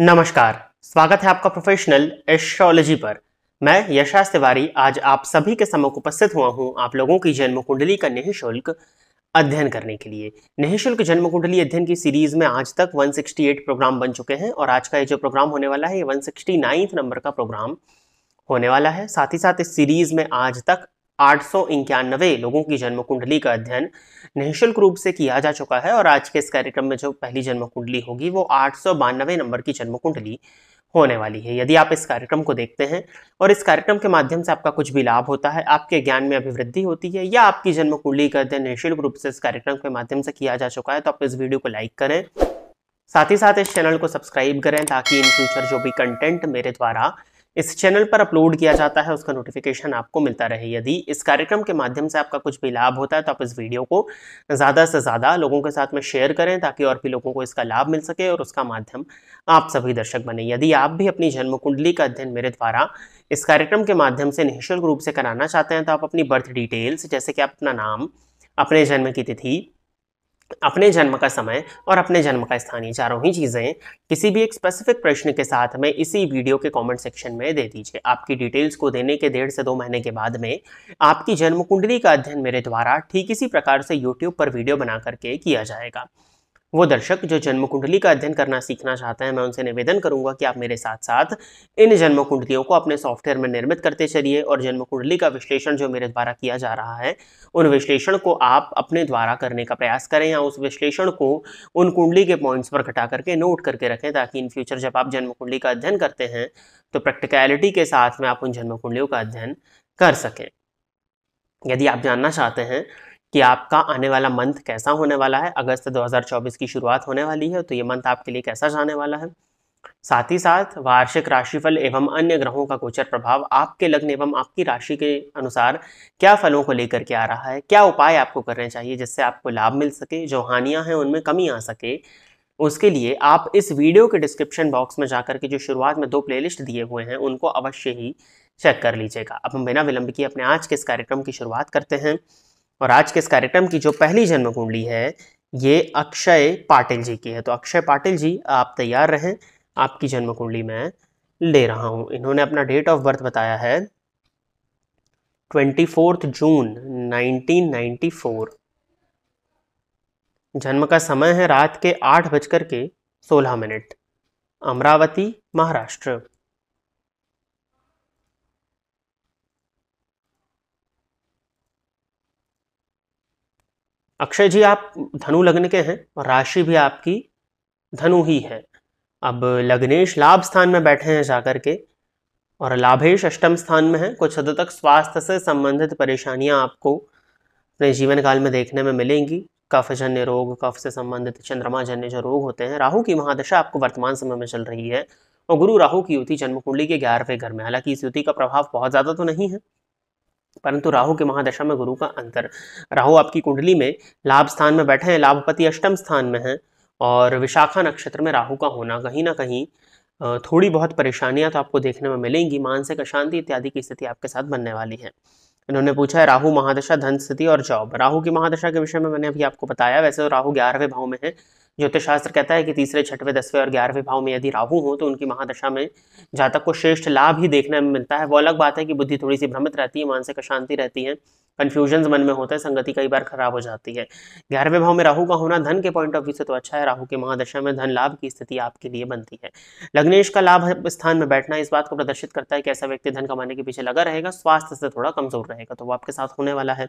नमस्कार स्वागत है आपका प्रोफेशनल एस्ट्रोलॉजी पर मैं यशास तिवारी आज आप सभी के समूह उपस्थित हुआ हूँ आप लोगों की जन्म कुंडली का निःशुल्क अध्ययन करने के लिए निःशुल्क जन्म कुंडली अध्ययन की सीरीज में आज तक 168 प्रोग्राम बन चुके हैं और आज का ये जो प्रोग्राम होने वाला है ये वन नंबर का प्रोग्राम होने वाला है साथ ही साथ इस सीरीज में आज तक आठ लोगों की जन्म कुंडली का अध्ययन निःशुल्क रूप से किया जा चुका है और आज के इस कार्यक्रम में जो पहली जन्म कुंडली होगी वो आठ नंबर की जन्म कुंडली होने वाली है यदि आप इस कार्यक्रम को देखते हैं और इस कार्यक्रम के माध्यम से आपका कुछ भी लाभ होता है आपके ज्ञान में अभिवृद्धि होती है या आपकी जन्म कुंडली का अध्ययन निःशुल्क रूप से इस कार्यक्रम के माध्यम से किया जा चुका है तो आप इस वीडियो को लाइक करें साथ ही साथ इस चैनल को सब्सक्राइब करें ताकि इन फ्यूचर जो भी कंटेंट मेरे द्वारा इस चैनल पर अपलोड किया जाता है उसका नोटिफिकेशन आपको मिलता रहे यदि इस कार्यक्रम के माध्यम से आपका कुछ भी लाभ होता है तो आप इस वीडियो को ज़्यादा से ज़्यादा लोगों के साथ में शेयर करें ताकि और भी लोगों को इसका लाभ मिल सके और उसका माध्यम आप सभी दर्शक बने यदि आप भी अपनी जन्म कुंडली का अध्ययन मेरे द्वारा इस कार्यक्रम के माध्यम से निःशुल्क रूप से कराना चाहते हैं तो आप अपनी बर्थ डिटेल्स जैसे कि आप अपना नाम अपने जन्म की तिथि अपने जन्म का समय और अपने जन्म का स्थान ये चारों ही चीज़ें किसी भी एक स्पेसिफिक प्रश्न के साथ में इसी वीडियो के कमेंट सेक्शन में दे दीजिए आपकी डिटेल्स को देने के डेढ़ से दो महीने के बाद में आपकी जन्म कुंडली का अध्ययन मेरे द्वारा ठीक इसी प्रकार से यूट्यूब पर वीडियो बना करके किया जाएगा वो दर्शक जो जन्म कुंडली का अध्ययन करना सीखना चाहते हैं मैं उनसे निवेदन करूंगा कि आप मेरे साथ साथ इन जन्म कुंडलियों को अपने सॉफ्टवेयर में निर्मित करते चलिए और जन्म कुंडली का विश्लेषण जो मेरे द्वारा किया जा रहा है उन विश्लेषण को आप अपने द्वारा करने का प्रयास करें या उस विश्लेषण को उन कुंडली के पॉइंट्स पर घटा करके नोट करके रखें ताकि इन फ्यूचर जब आप जन्म कुंडली का अध्ययन करते हैं तो प्रैक्टिकलिटी के साथ में आप उन जन्म कुंडलियों का अध्ययन कर सकें यदि आप जानना चाहते हैं कि आपका आने वाला मंथ कैसा होने वाला है अगस्त 2024 की शुरुआत होने वाली है तो ये मंथ आपके लिए कैसा जाने वाला है साथ ही साथ वार्षिक राशिफल एवं अन्य ग्रहों का गोचर प्रभाव आपके लग्न एवं आपकी राशि के अनुसार क्या फलों को लेकर के आ रहा है क्या उपाय आपको करने चाहिए जिससे आपको लाभ मिल सके जो हानियाँ हैं उनमें कमी आ सके उसके लिए आप इस वीडियो के डिस्क्रिप्शन बॉक्स में जाकर के जो शुरुआत में दो प्लेलिस्ट दिए हुए हैं उनको अवश्य ही चेक कर लीजिएगा अब हम बिना विलंब किए अपने आज के इस कार्यक्रम की शुरुआत करते हैं और आज के इस कार्यक्रम की जो पहली जन्म कुंडली है ये अक्षय पाटिल जी की है तो अक्षय पाटिल जी आप तैयार रहें आपकी जन्म कुंडली मैं ले रहा हूँ इन्होंने अपना डेट ऑफ बर्थ बताया है twenty fourth June nineteen four जन्म का समय है रात के आठ बजकर के सोलह मिनट अमरावती महाराष्ट्र अक्षय जी आप धनु लग्न के हैं और राशि भी आपकी धनु ही है अब लग्नेश लाभ स्थान में बैठे हैं जाकर के और लाभेश अष्टम स्थान में है कुछ हद तक स्वास्थ्य से संबंधित परेशानियां आपको अपने जीवन काल में देखने में मिलेंगी कफ जन्य रोग कफ से संबंधित चंद्रमा जन्य जो रोग होते हैं राहु की महादशा आपको वर्तमान समय में चल रही है और गुरु राहु की युति जन्म कुंडली के ग्यारहवें घर में हालांकि इस युति का प्रभाव बहुत ज़्यादा तो नहीं है परंतु राहु के महादशा में गुरु का अंतर राहु आपकी कुंडली में लाभ स्थान में बैठे हैं लाभपति अष्टम स्थान में हैं और विशाखा नक्षत्र में राहु का होना कहीं ना कहीं थोड़ी बहुत परेशानियां तो आपको देखने में मिलेंगी मानसिक अशांति इत्यादि की स्थिति आपके साथ बनने वाली है इन्होंने पूछा है राहु महादशा धन स्थिति और जॉब राहु की महादशा के विषय में मैंने अभी आपको बताया वैसे तो राहु ग्यारहवें भाव में है ज्योतिष शास्त्र कहता है कि तीसरे छठवें दसवें और ग्यारहवें भाव में यदि राहु हो तो उनकी महादशा में जातक को श्रेष्ठ लाभ ही देखने में मिलता है वो अलग बात है कि बुद्धि थोड़ी सी भ्रमित रहती है मानसिक अशांति रहती है कन्फ्यूजन मन में होता है संगति कई बार खराब हो जाती है ग्यारहवें भाव में राहु का होना धन के पॉइंट ऑफ व्यू से तो अच्छा है राहु की महादशा में धन लाभ की स्थिति आपके लिए बनती है लग्नेश का लाभ स्थान में बैठना इस बात को प्रदर्शित करता है कि ऐसा व्यक्ति धन कमाने के पीछे लगा रहेगा स्वास्थ्य से थोड़ा कमजोर रहेगा तो वो आपके साथ होने वाला है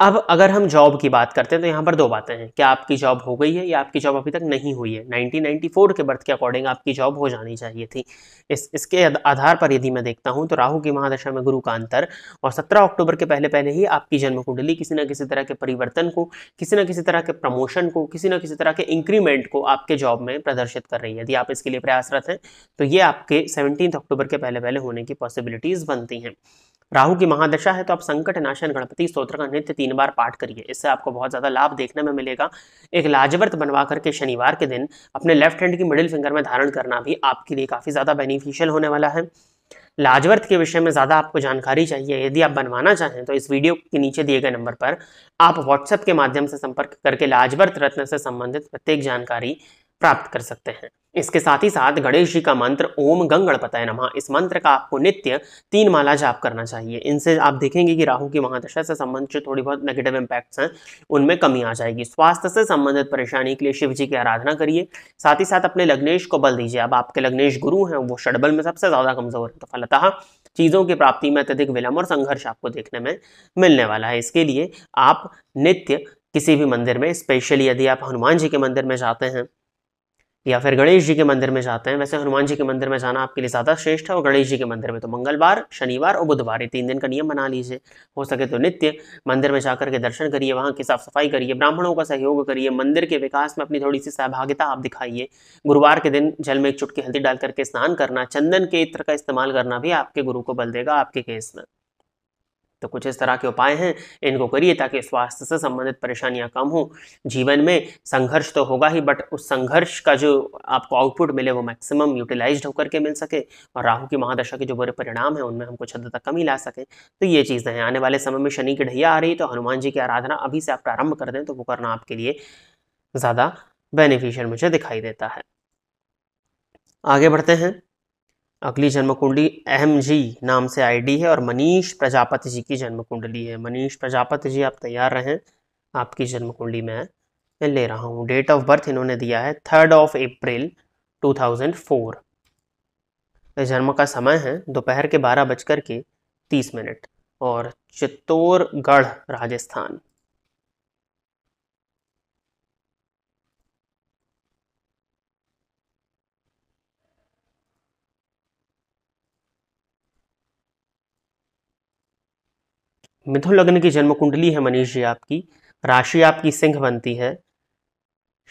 अब अगर हम जॉब की बात करते हैं तो यहाँ पर दो बातें हैं क्या आपकी जॉब हो गई है या आपकी जॉब अभी तक नहीं हुई है 1994 के बर्थ के अकॉर्डिंग आपकी जॉब हो जानी चाहिए थी इस इसके आधार पर यदि मैं देखता हूँ तो राहु की महादशा में गुरु का अंतर और 17 अक्टूबर के पहले पहले ही आपकी जन्म कुंडली किसी न किसी तरह के परिवर्तन को किसी न किसी तरह के प्रमोशन को किसी न किसी तरह के इंक्रीमेंट को आपके जॉब में प्रदर्शित कर रही है यदि आप इसके लिए प्रयासरत हैं तो ये आपके सेवनटीन अक्टूबर के पहले पहले होने की पॉसिबिलिटीज़ बनती हैं राहु की महादशा है तो आप संकट नाशन गणपति स्त्रोत्र का नित्य तीन बार पाठ करिए इससे आपको बहुत ज़्यादा लाभ देखने में मिलेगा एक लाजवर्त बनवा करके शनिवार के दिन अपने लेफ्ट हैंड की मिडिल फिंगर में धारण करना भी आपके लिए काफ़ी ज़्यादा बेनिफिशियल होने वाला है लाजवर्त के विषय में ज़्यादा आपको जानकारी चाहिए यदि आप बनवाना चाहें तो इस वीडियो के नीचे दिए गए नंबर पर आप व्हाट्सएप के माध्यम से संपर्क करके लाजवर्त रत्न से संबंधित प्रत्येक जानकारी प्राप्त कर सकते हैं इसके साथ ही साथ गणेश जी का मंत्र ओम गंग गणपताय नमः इस मंत्र का आपको नित्य तीन माला जाप करना चाहिए इनसे आप देखेंगे कि राहु की महादशा से संबंधित जो थोड़ी बहुत नेगेटिव इम्पैक्ट्स हैं उनमें कमी आ जाएगी स्वास्थ्य से संबंधित परेशानी के लिए शिव जी की आराधना करिए साथ ही साथ अपने लग्नेश को बल दीजिए अब आपके लग्नेश गुरु हैं वो षडबल में सबसे ज़्यादा कमज़ोर है तो फलतः चीज़ों की प्राप्ति में अत्यधिक विलम्ब और संघर्ष आपको देखने में मिलने वाला है इसके लिए आप नित्य किसी भी मंदिर में स्पेशली यदि आप हनुमान जी के मंदिर में जाते हैं या फिर गणेश जी के मंदिर में जाते हैं वैसे हनुमान जी के मंदिर में जाना आपके लिए ज़्यादा श्रेष्ठ है और गणेश जी के मंदिर में तो मंगलवार शनिवार और बुधवार ये तीन दिन का नियम बना लीजिए हो सके तो नित्य मंदिर में जाकर के दर्शन करिए वहाँ की साफ़ सफाई करिए ब्राह्मणों का सहयोग करिए मंदिर के विकास में अपनी थोड़ी सी सहभागिता आप दिखाइए गुरुवार के दिन जल में एक चुटकी हल्दी डाल करके स्नान करना चंदन के इत्र का इस्तेमाल करना भी आपके गुरु को बल देगा आपके केस में तो कुछ इस तरह के उपाय हैं इनको करिए ताकि स्वास्थ्य से संबंधित परेशानियां कम हों जीवन में संघर्ष तो होगा ही बट उस संघर्ष का जो आपको आउटपुट मिले वो मैक्सिमम यूटिलाइज होकर के मिल सके और राहु की महादशा के जो बुरे परिणाम हैं उनमें हम कुछ हद तक कमी ला सकें तो ये चीज़ें हैं आने वाले समय में शनि की ढैया आ रही है तो हनुमान जी की आराधना अभी से आप प्रारंभ कर दें तो वो करना आपके लिए ज़्यादा बेनिफिशियल मुझे दिखाई देता है आगे बढ़ते हैं अगली जन्म कुंडली एम जी नाम से आईडी है और मनीष प्रजापति जी की जन्म कुंडली है मनीष प्रजापति जी आप तैयार रहें आपकी जन्म कुंडली में मैं ले रहा हूँ डेट ऑफ बर्थ इन्होंने दिया है थर्ड ऑफ अप्रैल 2004 जन्म का समय है दोपहर के बारह बजकर के तीस मिनट और चित्तौड़गढ़ राजस्थान मिथुन लग्न की जन्म कुंडली है मनीष जी आपकी राशि आपकी सिंह बनती है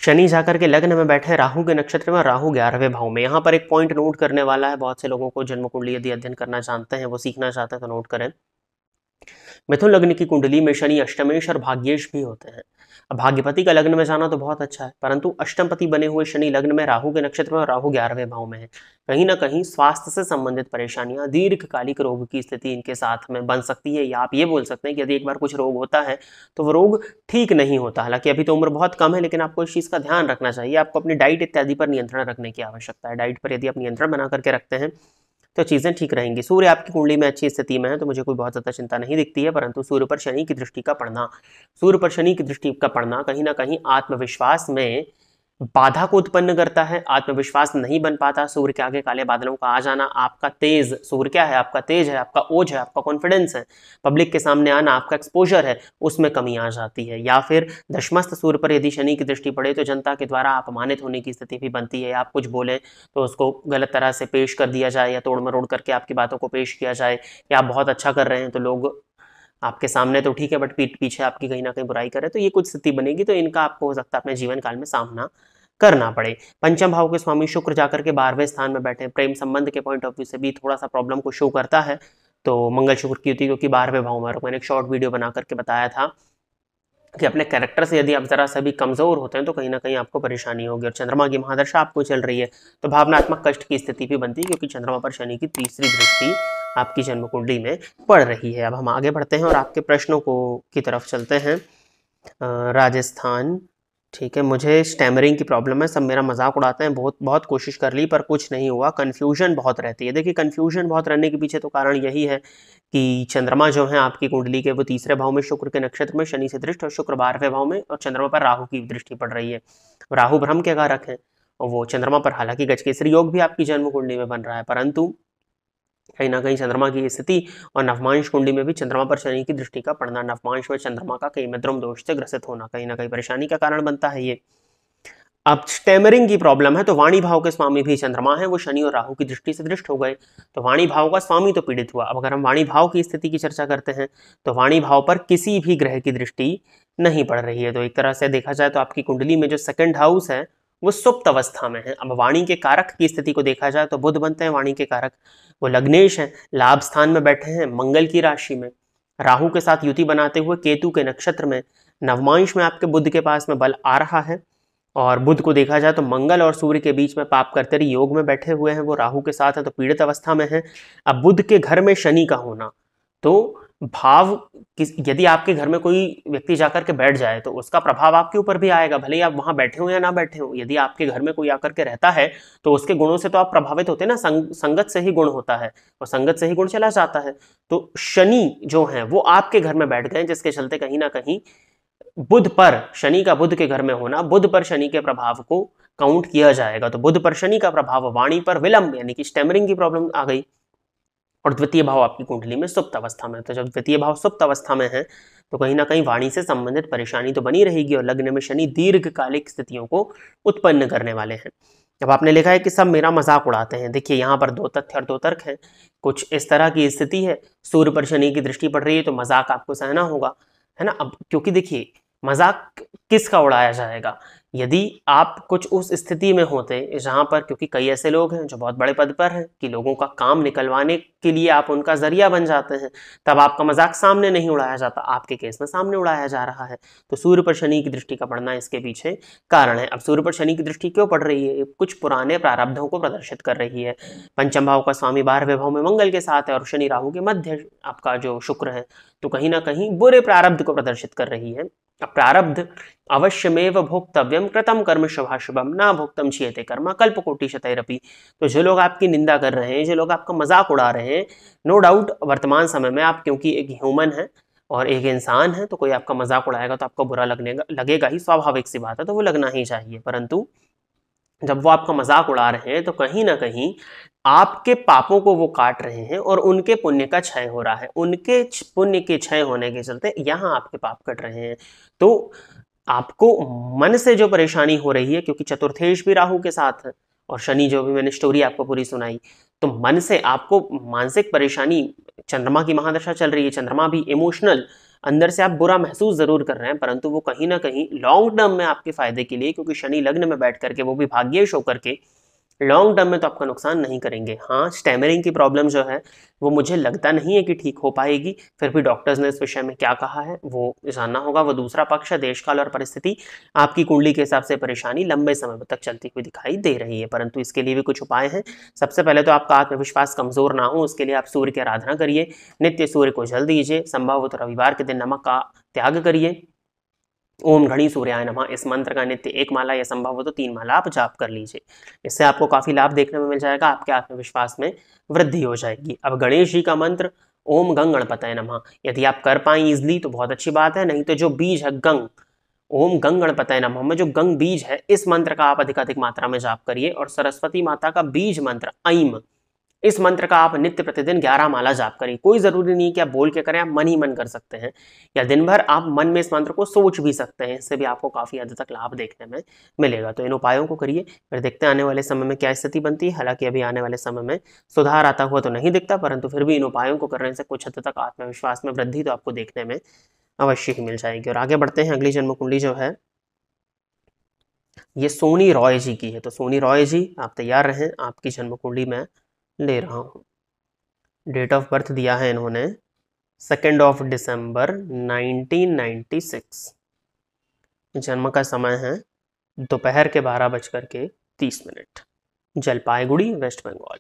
शनि जाकर के लग्न में बैठे राहु के नक्षत्र में राहु ग्यारहवें भाव में यहाँ पर एक पॉइंट नोट करने वाला है बहुत से लोगों को जन्म कुंडली यदि अध्ययन करना जानते हैं वो सीखना चाहते हैं तो नोट करें मिथुन लग्न की कुंडली में शनि अष्टमेश और भाग्येश भी होते हैं अब भाग्यपति का लग्न में जाना तो बहुत अच्छा है परंतु अष्टमपति बने हुए शनि लग्न में राहु के नक्षत्र में और राहु ग्यारहवें भाव में है कहीं ना कहीं स्वास्थ्य से संबंधित परेशानियां दीर्घकालिक रोग की स्थिति इनके साथ में बन सकती है या आप ये बोल सकते हैं कि यदि एक बार कुछ रोग होता है तो वो रोग ठीक नहीं होता हालांकि अभी तो उम्र बहुत कम है लेकिन आपको इस चीज़ का ध्यान रखना चाहिए आपको अपनी डाइट इत्यादि पर नियंत्रण रखने की आवश्यकता है डाइट पर यदि आप नियंत्रण बना करके रखते हैं तो चीज़ें ठीक रहेंगी सूर्य आपकी कुंडली में अच्छी स्थिति में है तो मुझे कोई बहुत ज़्यादा चिंता नहीं दिखती है परंतु सूर्य पर शनि की दृष्टि का पढ़ना सूर्य पर शनि की दृष्टि का पढ़ना कहीं ना कहीं आत्मविश्वास में बाधा को उत्पन्न करता है आत्मविश्वास नहीं बन पाता सूर्य के आगे काले बादलों का आ जाना आपका तेज सूर्य क्या है आपका तेज है आपका ओझ है आपका कॉन्फिडेंस है पब्लिक के सामने आना आपका एक्सपोजर है उसमें कमी आ जाती है या फिर दशमस्त सूर्य पर यदि शनि की दृष्टि पड़े तो जनता के द्वारा अपमानित होने की स्थिति भी बनती है आप कुछ बोलें तो उसको गलत तरह से पेश कर दिया जाए या तोड़ मरोड़ करके आपकी बातों को पेश किया जाए या आप बहुत अच्छा कर रहे हैं तो लोग आपके सामने तो ठीक है बट पीठ पीछे आपकी कहीं ना कहीं बुराई करे तो ये कुछ स्थिति बनेगी तो इनका आपको हो सकता है अपने जीवन काल में सामना करना पड़े पंचम भाव के स्वामी शुक्र जाकर के बारहवें स्थान में बैठे प्रेम संबंध के पॉइंट ऑफ व्यू से भी थोड़ा सा प्रॉब्लम को शो करता है तो मंगल शुक्र की युति क्योंकि बारहवें भाव में मैंने एक शॉर्ट वीडियो बना करके बताया था कि अपने कैरेक्टर से यदि आप ज़रा सा भी कमज़ोर होते हैं तो कहीं ना कहीं आपको परेशानी होगी और चंद्रमा की महादशा आपको चल रही है तो भावनात्मक कष्ट की स्थिति भी बनती है क्योंकि चंद्रमा पर शनि की तीसरी दृष्टि आपकी जन्म कुंडली में पड़ रही है अब हम आगे बढ़ते हैं और आपके प्रश्नों को की तरफ चलते हैं राजस्थान ठीक है मुझे स्टैमरिंग की प्रॉब्लम है सब मेरा मजाक उड़ाते हैं बहुत बहुत कोशिश कर ली पर कुछ नहीं हुआ कन्फ्यूजन बहुत रहती है देखिए कन्फ्यूजन बहुत रहने के पीछे तो कारण यही है कि चंद्रमा जो है आपकी कुंडली के वो तीसरे भाव में शुक्र के नक्षत्र में शनि से दृष्टि और शुक्र बारहवें भाव में और चंद्रमा पर राहु की दृष्टि पड़ रही है राहु भ्रम के कारक है और वो चंद्रमा पर हालांकि गजकेसरी योग भी आपकी जन्म कुंडली में बन रहा है परंतु कहीं ना कहीं चंद्रमा की स्थिति और नवमांश कुंडली में भी चंद्रमा पर शनि की दृष्टि का पड़ना नवमांश में चंद्रमा का कई मित्रम दोष से ग्रसित होना कहीं ना कहीं परेशानी का कारण बनता है ये अब स्टैमरिंग की प्रॉब्लम है तो वाणी भाव के स्वामी भी चंद्रमा है वो शनि और राहु की दृष्टि से दृष्ट हो गए तो वाणी भाव का स्वामी तो पीड़ित हुआ अब अगर हम वाणी भाव की स्थिति की चर्चा करते हैं तो वाणी भाव पर किसी भी ग्रह की दृष्टि नहीं पड़ रही है तो एक तरह से देखा जाए तो आपकी कुंडली में जो सेकेंड हाउस है वो सुप्त अवस्था में है अब वाणी के कारक की स्थिति को देखा जाए तो बुध बनते हैं वाणी के कारक वो लग्नेश हैं लाभ स्थान में बैठे हैं मंगल की राशि में राहु के साथ युति बनाते हुए केतु के नक्षत्र में नवमांश में आपके बुद्ध के पास में बल आ रहा है और बुद्ध को देखा जाए तो मंगल और सूर्य के बीच में पाप करते रही योग में बैठे हुए हैं वो राहु के साथ हैं तो पीड़ित अवस्था में हैं अब बुद्ध के घर में शनि का होना तो भाव किस यदि आपके घर में कोई व्यक्ति जाकर के बैठ जाए तो उसका प्रभाव आपके ऊपर भी आएगा भले ही आप वहां बैठे हो या ना बैठे हो यदि आपके घर में कोई आकर के रहता है तो उसके गुणों से तो आप प्रभावित होते हैं ना संग, संगत से ही गुण होता है और संगत से ही गुण चला जाता है तो शनि जो है वो आपके घर में बैठ गए जिसके चलते कहीं ना कहीं बुध पर शनि का बुध के घर में होना बुध पर शनि के प्रभाव को काउंट किया जाएगा तो बुध पर शनि का प्रभाव वाणी पर विलंब यानी कि स्टेमरिंग की प्रॉब्लम आ गई और द्वितीय भाव आपकी कुंडली में सुप्त अवस्था में तो जब द्वितीय भाव सुप्त अवस्था में है तो कहीं ना कहीं वाणी से संबंधित परेशानी तो बनी रहेगी और लग्न में शनि दीर्घकालिक स्थितियों को उत्पन्न करने वाले हैं अब आपने लिखा है कि सब मेरा मजाक उड़ाते हैं देखिए यहाँ पर दो तथ्य और दो तर्क हैं कुछ इस तरह की स्थिति है सूर्य पर शनि की दृष्टि पड़ रही है तो मजाक आपको सहना होगा है ना अब क्योंकि देखिए मजाक किसका उड़ाया जाएगा यदि आप कुछ उस स्थिति में होते जहाँ पर क्योंकि कई ऐसे लोग हैं जो बहुत बड़े पद पर हैं कि लोगों का काम निकलवाने के लिए आप उनका जरिया बन जाते हैं तब आपका मजाक सामने नहीं उड़ाया जाता आपके केस में सामने उड़ाया जा रहा है तो सूर्य पर शनि की दृष्टि का पड़ना इसके पीछे कारण है अब सूर्य पर शनि की दृष्टि क्यों पड़ रही है कुछ पुराने प्रारब्धों को प्रदर्शित कर रही है पंचम भाव का स्वामी बारहवें भाव में मंगल के साथ है और शनि राहु के मध्य आपका जो शुक्र है तो कहीं ना कहीं बुरे प्रारब्ध को प्रदर्शित कर रही है प्रारब्ध अवश्यमेव भोक्तव्यम कृतम कर्म शुभम ना भोक्तम छियते कर्मा कल्प कोटि शतरपि तो जो लोग आपकी निंदा कर रहे हैं जो लोग आपका मजाक उड़ा रहे हैं नो डाउट वर्तमान समय में आप क्योंकि एक ह्यूमन है और एक इंसान है तो कोई आपका मजाक उड़ाएगा तो आपको बुरा लगने लगेगा ही स्वाभाविक सी बात है तो वो लगना ही चाहिए परंतु जब वो आपका मजाक उड़ा रहे हैं तो कहीं ना कहीं आपके पापों को वो काट रहे हैं और उनके पुण्य का क्षय हो रहा है उनके पुण्य के क्षय होने के चलते यहाँ आपके पाप कट रहे हैं तो आपको मन से जो परेशानी हो रही है क्योंकि चतुर्थेश भी राहु के साथ है और शनि जो भी मैंने स्टोरी आपको पूरी सुनाई तो मन से आपको मानसिक परेशानी चंद्रमा की महादशा चल रही है चंद्रमा भी इमोशनल अंदर से आप बुरा महसूस जरूर कर रहे हैं परंतु वो कहीं ना कहीं लॉन्ग टर्म में आपके फायदे के लिए क्योंकि शनि लग्न में बैठ करके वो भी भाग्येश होकर के लॉन्ग टर्म में तो आपका नुकसान नहीं करेंगे हाँ स्टेमरिंग की प्रॉब्लम जो है वो मुझे लगता नहीं है कि ठीक हो पाएगी फिर भी डॉक्टर्स ने इस विषय में क्या कहा है वो जानना होगा वो दूसरा पक्ष है देश काल और परिस्थिति आपकी कुंडली के हिसाब से परेशानी लंबे समय तक चलती हुई दिखाई दे रही है परंतु इसके लिए भी कुछ उपाय हैं सबसे पहले तो आपका आत्मविश्वास कमजोर ना हो उसके लिए आप सूर्य की आराधना करिए नित्य सूर्य को जल दीजिए संभव हो तो रविवार के दिन नमक का त्याग करिए ओम घड़ी सूर्याय नमः इस मंत्र का नित्य एक माला या संभव हो तो तीन माला आप जाप कर लीजिए इससे आपको काफ़ी लाभ देखने में मिल जाएगा आपके आत्मविश्वास में वृद्धि हो जाएगी अब गणेश जी का मंत्र ओम गंग गणपतय नमः यदि आप कर पाए इजली तो बहुत अच्छी बात है नहीं तो जो बीज है गंग ओम गंग गणपतय नमः में जो गंग बीज है इस मंत्र का आप अधिकाधिक मात्रा में जाप करिए और सरस्वती माता का बीज मंत्र ऐम इस मंत्र का आप नित्य प्रतिदिन ग्यारह माला जाप करें कोई ज़रूरी नहीं कि आप बोल के करें आप मन ही मन कर सकते हैं या दिन भर आप मन में इस मंत्र को सोच भी सकते हैं इससे भी आपको काफ़ी हद तक लाभ देखने में मिलेगा तो इन उपायों को करिए फिर देखते हैं आने वाले समय में क्या स्थिति बनती है हालांकि अभी आने वाले समय में सुधार आता हुआ तो नहीं दिखता परंतु फिर भी इन उपायों को करने से कुछ हद तक आत्मविश्वास में वृद्धि तो आपको देखने में अवश्य ही मिल जाएगी और आगे बढ़ते हैं अगली जन्म कुंडली जो है ये सोनी रॉय जी की है तो सोनी रॉय जी आप तैयार रहें आपकी जन्म कुंडली में ले रहा हूँ डेट ऑफ बर्थ दिया है इन्होंने second of nineteen ninety six जन्म का समय है दोपहर के बारह बजकर के तीस मिनट जलपाईगुड़ी वेस्ट बंगाल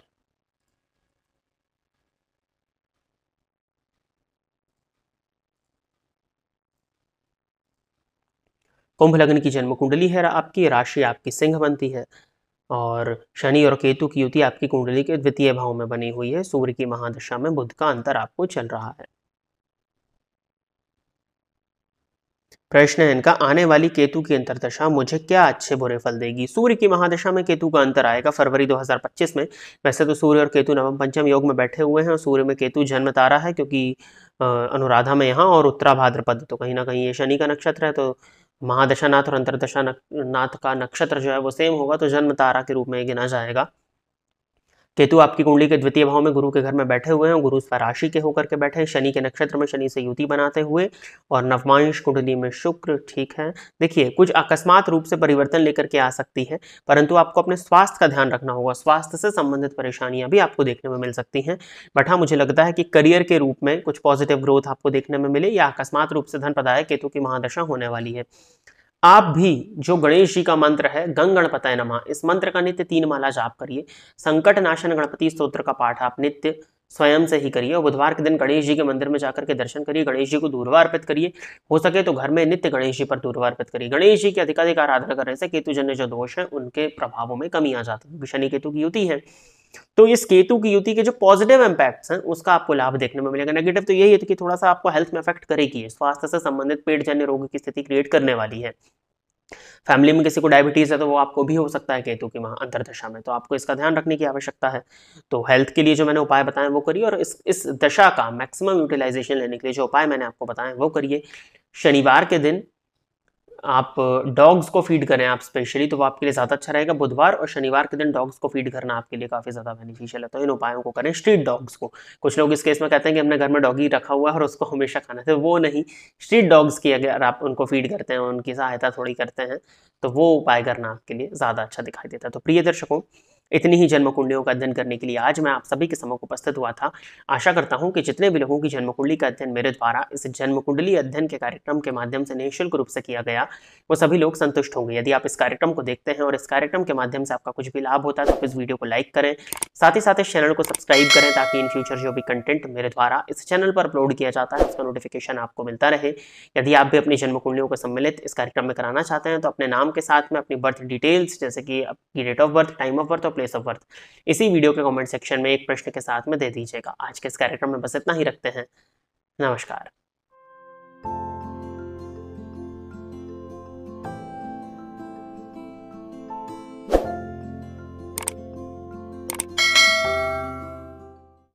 कुंभ लग्न की जन्म कुंडली है आपकी राशि आपकी सिंह बनती है और शनि और केतु की युति आपकी कुंडली के द्वितीय भाव में बनी हुई है सूर्य की महादशा में बुध का अंतर आपको चल रहा है प्रश्न है इनका आने वाली केतु की अंतरदशा मुझे क्या अच्छे बुरे फल देगी सूर्य की महादशा में केतु का अंतर आएगा फरवरी 2025 में वैसे तो सूर्य और केतु नवम पंचम योग में बैठे हुए हैं और सूर्य में केतु जन्म तारा है क्योंकि अनुराधा में यहाँ और उत्तरा भाद्रपद तो कहीं ना कहीं ये शनि का नक्षत्र है तो महादशानाथ और अंतरदशा नाथ का नक्षत्र जो है वो सेम होगा तो जन्म तारा के रूप में गिना जाएगा केतु आपकी कुंडली के द्वितीय भाव में गुरु के घर में बैठे हुए हैं गुरु स्वराशि के होकर के बैठे हैं शनि के नक्षत्र में शनि से युति बनाते हुए और नवमांश कुंडली में शुक्र ठीक है देखिए कुछ अकस्मात रूप से परिवर्तन लेकर के आ सकती है परंतु आपको अपने स्वास्थ्य का ध्यान रखना होगा स्वास्थ्य से संबंधित परेशानियां भी आपको देखने में मिल सकती हैं बट हाँ मुझे लगता है कि करियर के रूप में कुछ पॉजिटिव ग्रोथ आपको देखने में मिले या अकस्मात रूप से धन पदाय केतु की महादशा होने वाली है आप भी जो गणेश जी का मंत्र है गंग गणपताय नमः इस मंत्र का नित्य तीन माला जाप करिए संकट नाशन गणपति स्तोत्र का पाठ आप नित्य स्वयं से ही करिए और बुधवार के दिन गणेश जी के मंदिर में जाकर के दर्शन करिए गणेश जी को दूरवा अर्पित करिए हो सके तो घर में नित्य गणेश जी पर दूरवा अर्पित करिए गणेश जी की अधिकाधिक आराधना करने से केतुजन्य जो दोष हैं उनके प्रभावों में कमी आ जाती है शनि केतु की युति है तो इस केतु की युति के जो पॉजिटिव इंपैक्ट हैं उसका आपको लाभ देखने में मिलेगा नेगेटिव तो यही है कि थोड़ा सा आपको हेल्थ में इफेक्ट करेगी स्वास्थ्य से संबंधित पेट जन्य रोग की स्थिति क्रिएट करने वाली है फैमिली में किसी को डायबिटीज़ है तो वो आपको भी हो सकता है केतु की वहाँ अंतरदशा में तो आपको इसका ध्यान रखने की आवश्यकता है तो हेल्थ के लिए जो मैंने उपाय बताए वो करिए और इस इस दशा का मैक्सिमम यूटिलाइजेशन लेने के लिए जो उपाय मैंने आपको बताए वो करिए शनिवार के दिन आप डॉग्स को फीड करें आप स्पेशली तो वो आपके लिए ज़्यादा अच्छा रहेगा बुधवार और शनिवार के दिन डॉग्स को फीड करना आपके लिए काफ़ी ज़्यादा बेनिफिशियल है तो इन उपायों को करें स्ट्रीट डॉग्स को कुछ लोग इस केस में कहते हैं कि हमने घर में डॉगी रखा हुआ है और उसको हमेशा खाना है तो वो नहीं स्ट्रीट डॉग्स की अगर आप उनको फीड करते हैं उनकी सहायता थोड़ी करते हैं तो वो उपाय करना आपके लिए ज़्यादा अच्छा दिखाई देता है तो प्रिय दर्शकों इतनी ही जन्म कुंडलियों का अध्ययन करने के लिए आज मैं आप सभी के समूह उपस्थित हुआ था आशा करता हूँ कि जितने भी लोगों की जन्म कुंडली का अध्ययन मेरे द्वारा इस जन्म कुंडली अध्ययन के कार्यक्रम के माध्यम से निःशुल्क रूप से किया गया वो सभी लोग संतुष्ट होंगे यदि आप इस कार्यक्रम को देखते हैं और इस कार्यक्रम के माध्यम से आपका कुछ भी लाभ होता है तो इस वीडियो को लाइक करें साथ ही साथ इस चैनल को सब्सक्राइब करें ताकि इन फ्यूचर जो भी कंटेंट मेरे द्वारा इस चैनल पर अपलोड किया जाता है उसका नोटिफिकेशन आपको मिलता रहे यदि आप भी अपनी जन्म कुंडलियों को सम्मिलित इस कार्यक्रम में कराना चाहते हैं तो अपने नाम के साथ में अपनी बर्थ डिटेल्स जैसे कि आपकी date of birth time of birth place of birth इसी वीडियो के कमेंट सेक्शन में एक प्रश्न के साथ में दे दीजिएगा आज के इस कार्यक्रम में बस इतना ही रखते हैं नमस्कार